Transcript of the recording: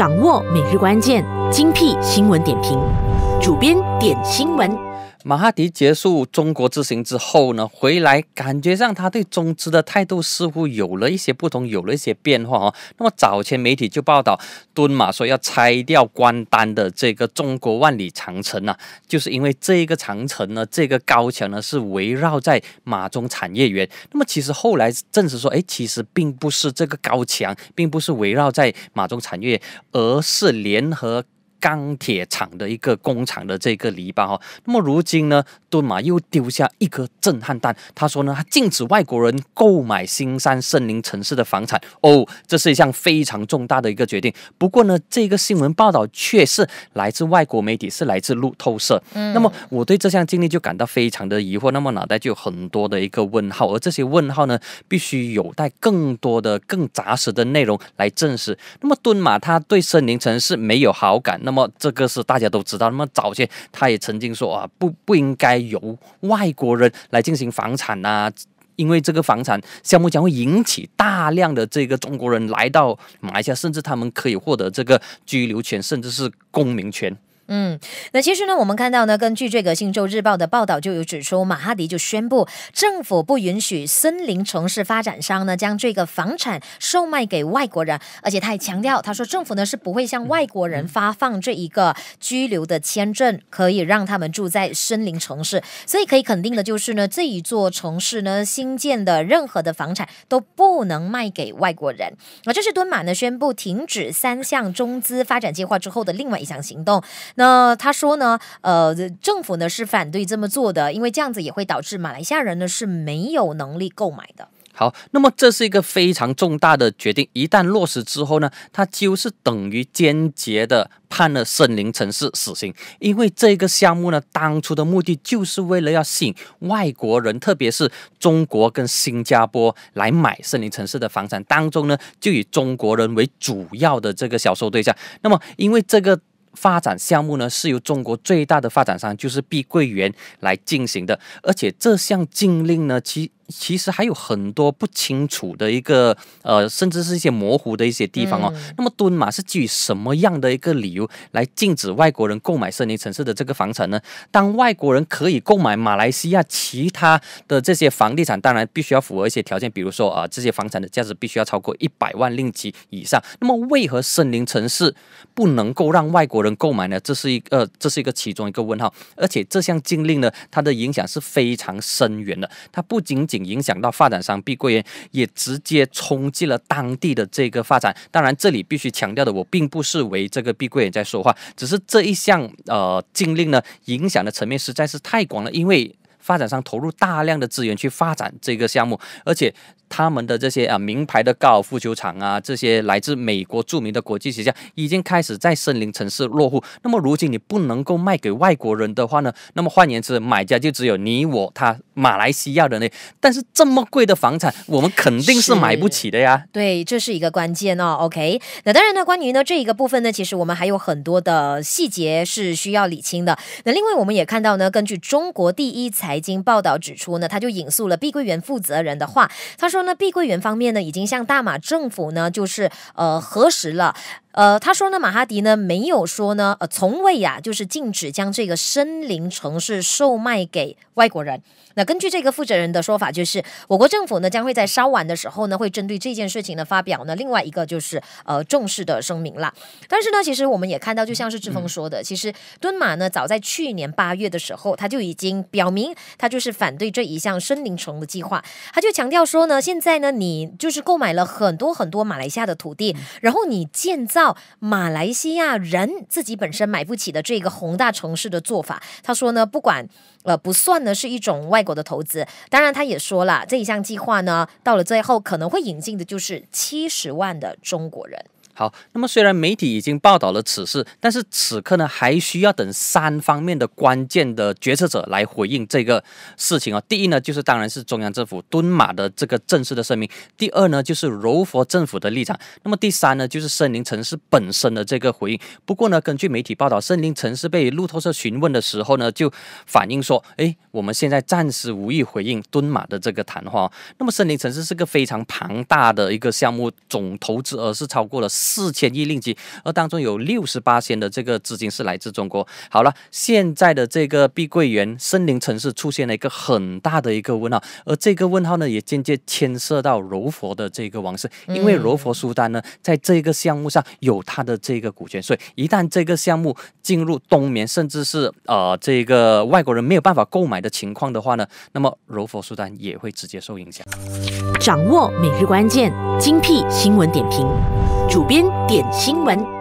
掌握每日关键精辟新闻点评，主编点新闻。马哈迪结束中国之行之后呢，回来感觉上他对中资的态度似乎有了一些不同，有了一些变化哦。那么早前媒体就报道，敦马说要拆掉关丹的这个中国万里长城啊，就是因为这个长城呢，这个高墙呢是围绕在马中产业园。那么其实后来证实说，哎，其实并不是这个高墙，并不是围绕在马中产业，而是联合。钢铁厂的一个工厂的这个篱笆哈，那么如今呢，敦马又丢下一颗震撼弹，他说呢，他禁止外国人购买新山森林城市的房产哦，这是一项非常重大的一个决定。不过呢，这个新闻报道却是来自外国媒体，是来自路透社。那么我对这项经历就感到非常的疑惑，那么脑袋就有很多的一个问号，而这些问号呢，必须有待更多的更扎实的内容来证实。那么敦马他对森林城市没有好感那。那么这个是大家都知道。那么早些，他也曾经说啊，不不应该由外国人来进行房产呐，因为这个房产项目将会引起大量的这个中国人来到马来西亚，甚至他们可以获得这个居留权，甚至是公民权。嗯，那其实呢，我们看到呢，根据这个《星洲日报》的报道，就有指出，马哈迪就宣布，政府不允许森林城市发展商呢将这个房产售卖给外国人，而且他还强调，他说政府呢是不会向外国人发放这一个居留的签证，可以让他们住在森林城市。所以可以肯定的就是呢，这一座城市呢新建的任何的房产都不能卖给外国人。那这是敦马呢宣布停止三项中资发展计划之后的另外一项行动。那他说呢？呃，政府呢是反对这么做的，因为这样子也会导致马来西亚人呢是没有能力购买的。好，那么这是一个非常重大的决定，一旦落实之后呢，它就是等于坚决的判了森林城市死刑，因为这个项目呢，当初的目的就是为了要吸引外国人，特别是中国跟新加坡来买森林城市的房产，当中呢就以中国人为主要的这个销售对象。那么因为这个。发展项目呢，是由中国最大的发展商，就是碧桂园来进行的，而且这项禁令呢，其。其实还有很多不清楚的一个呃，甚至是一些模糊的一些地方哦。那么，敦马是基于什么样的一个理由来禁止外国人购买森林城市的这个房产呢？当外国人可以购买马来西亚其他的这些房地产，当然必须要符合一些条件，比如说啊，这些房产的价值必须要超过一百万令吉以上。那么，为何森林城市不能够让外国人购买呢？这是一呃，这是一个其中一个问号。而且，这项禁令呢，它的影响是非常深远的，它不仅仅。影响到发展商碧桂园也直接冲击了当地的这个发展。当然，这里必须强调的，我并不是为这个碧桂园在说话，只是这一项呃禁令呢，影响的层面实在是太广了，因为发展商投入大量的资源去发展这个项目，而且。他们的这些啊，名牌的高尔夫球场啊，这些来自美国著名的国际学校，已经开始在森林城市落户。那么如今你不能够卖给外国人的话呢？那么换言之，买家就只有你我他马来西亚的呢。但是这么贵的房产，我们肯定是买不起的呀。对，这是一个关键哦。OK，那当然呢，关于呢这一个部分呢，其实我们还有很多的细节是需要理清的。那另外我们也看到呢，根据中国第一财经报道指出呢，他就引述了碧桂园负责人的话，他说。那碧桂园方面呢，已经向大马政府呢，就是呃，核实了。呃，他说呢，马哈迪呢没有说呢，呃，从未呀，就是禁止将这个森林城市售卖给外国人。那根据这个负责人的说法，就是我国政府呢将会在稍晚的时候呢，会针对这件事情呢发表呢另外一个就是呃重视的声明了。但是呢，其实我们也看到，就像是志峰说的，其实敦马呢早在去年八月的时候，他就已经表明他就是反对这一项森林城的计划。他就强调说呢，现在呢你就是购买了很多很多马来西亚的土地，然后你建造。到马来西亚人自己本身买不起的这个宏大城市的做法，他说呢，不管，呃，不算呢是一种外国的投资。当然，他也说了，这一项计划呢，到了最后可能会引进的就是七十万的中国人。好，那么虽然媒体已经报道了此事，但是此刻呢，还需要等三方面的关键的决策者来回应这个事情啊。第一呢，就是当然是中央政府敦马的这个正式的声明；第二呢，就是柔佛政府的立场；那么第三呢，就是森林城市本身的这个回应。不过呢，根据媒体报道，森林城市被路透社询问的时候呢，就反映说：“哎，我们现在暂时无意回应敦马的这个谈话。”那么，森林城市是个非常庞大的一个项目，总投资额是超过了。四千亿令吉，而当中有六十八仙的这个资金是来自中国。好了，现在的这个碧桂园森林城市出现了一个很大的一个问号，而这个问号呢，也间接牵涉到柔佛的这个王室，因为柔佛苏丹呢，在这个项目上有他的这个股权，所以一旦这个项目进入冬眠，甚至是呃这个外国人没有办法购买的情况的话呢，那么柔佛苏丹也会直接受影响。掌握每日关键精辟新闻点评，主。边点新闻。